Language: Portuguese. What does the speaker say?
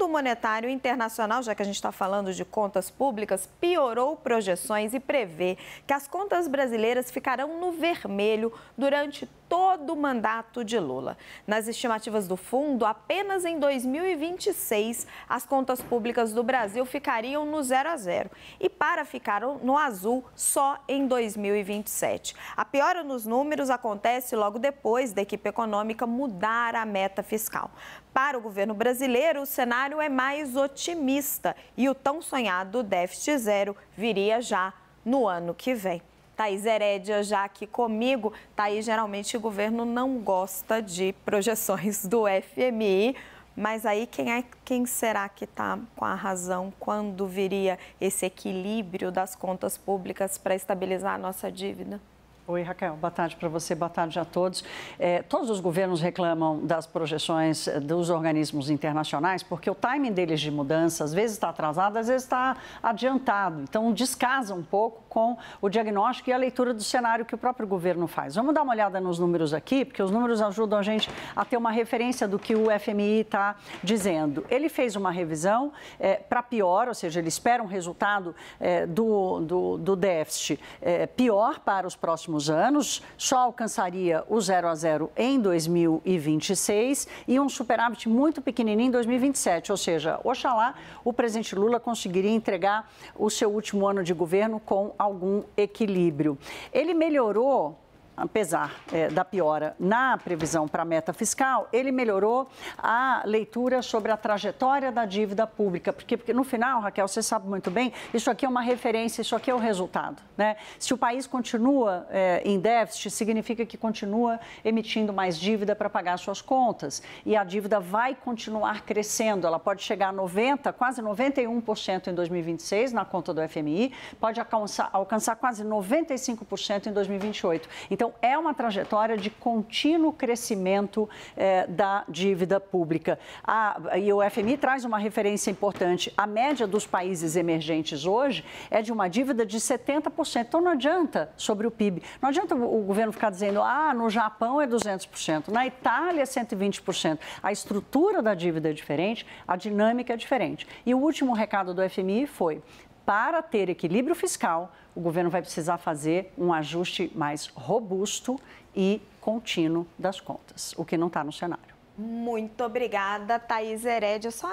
Fundo Monetário Internacional, já que a gente está falando de contas públicas, piorou projeções e prevê que as contas brasileiras ficarão no vermelho durante todo o mandato de Lula. Nas estimativas do fundo, apenas em 2026 as contas públicas do Brasil ficariam no zero a zero e para ficar no azul só em 2027. A piora nos números acontece logo depois da equipe econômica mudar a meta fiscal. Para o governo brasileiro, o cenário é mais otimista e o tão sonhado déficit zero viria já no ano que vem. Thaís Herédia já aqui comigo. Thaís, geralmente o governo não gosta de projeções do FMI. Mas aí quem é quem será que está com a razão? Quando viria esse equilíbrio das contas públicas para estabilizar a nossa dívida? Oi, Raquel. Boa tarde para você, boa tarde a todos. É, todos os governos reclamam das projeções eh, dos organismos internacionais, porque o timing deles de mudança às vezes está atrasado, às vezes está adiantado. Então, descasa um pouco com o diagnóstico e a leitura do cenário que o próprio governo faz. Vamos dar uma olhada nos números aqui, porque os números ajudam a gente a ter uma referência do que o FMI está dizendo. Ele fez uma revisão é, eh, para pior, ou seja, ele espera um resultado é, do, do, do déficit pior para os próximos próximos anos, só alcançaria o zero a zero em 2026 e um superávit muito pequenininho em 2027. Ou seja, oxalá o presidente Lula conseguiria entregar o seu último ano de governo com algum equilíbrio. Ele melhorou apesar é, da piora na previsão para a meta fiscal, ele melhorou a leitura sobre a trajetória da dívida pública. Porque, porque no final, Raquel, você sabe muito bem, isso aqui é uma referência, isso aqui é o resultado. Né? Se o país continua é, em déficit, significa que continua emitindo mais dívida para pagar suas contas. E a dívida vai continuar crescendo. Ela pode chegar a 90, quase 91% em 2026 na conta do FMI, pode alcançar, alcançar quase 95% em 2028. Então, então, é uma trajetória de contínuo crescimento eh, da dívida pública. A, e o FMI traz uma referência importante. A média dos países emergentes hoje é de uma dívida de 70%. Então, não adianta sobre o PIB. Não adianta o governo ficar dizendo, ah, no Japão é 200%, na Itália é 120%. A estrutura da dívida é diferente, a dinâmica é diferente. E o último recado do FMI foi, para ter equilíbrio fiscal, o governo vai precisar fazer um ajuste mais robusto e contínuo das contas, o que não está no cenário. Muito obrigada, Thaís Herédia.